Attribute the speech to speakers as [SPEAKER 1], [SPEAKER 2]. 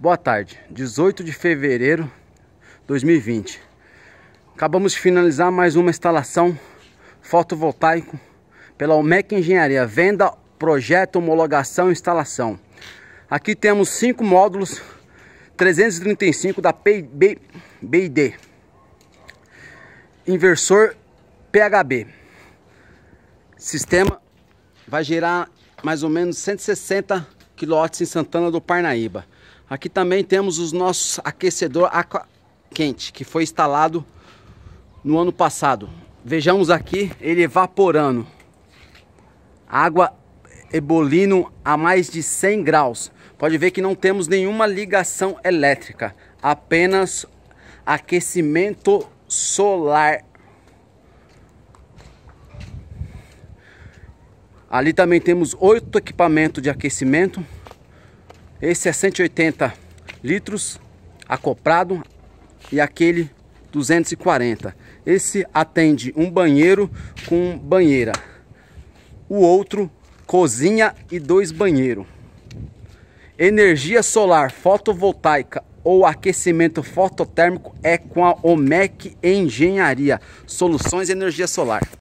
[SPEAKER 1] Boa tarde, 18 de fevereiro de 2020. Acabamos de finalizar mais uma instalação fotovoltaico pela Omec Engenharia, venda, projeto, homologação e instalação. Aqui temos cinco módulos 335 da BID, inversor PHB. Sistema vai gerar mais ou menos 160 kW em Santana do Parnaíba. Aqui também temos os nossos aquecedor aqua quente, que foi instalado no ano passado. Vejamos aqui ele evaporando. Água ebolino a mais de 100 graus. Pode ver que não temos nenhuma ligação elétrica, apenas aquecimento solar. Ali também temos oito equipamentos de aquecimento esse é 180 litros acoplado e aquele 240. Esse atende um banheiro com banheira. O outro cozinha e dois banheiros. Energia solar fotovoltaica ou aquecimento fototérmico é com a OMEC Engenharia, Soluções Energia Solar.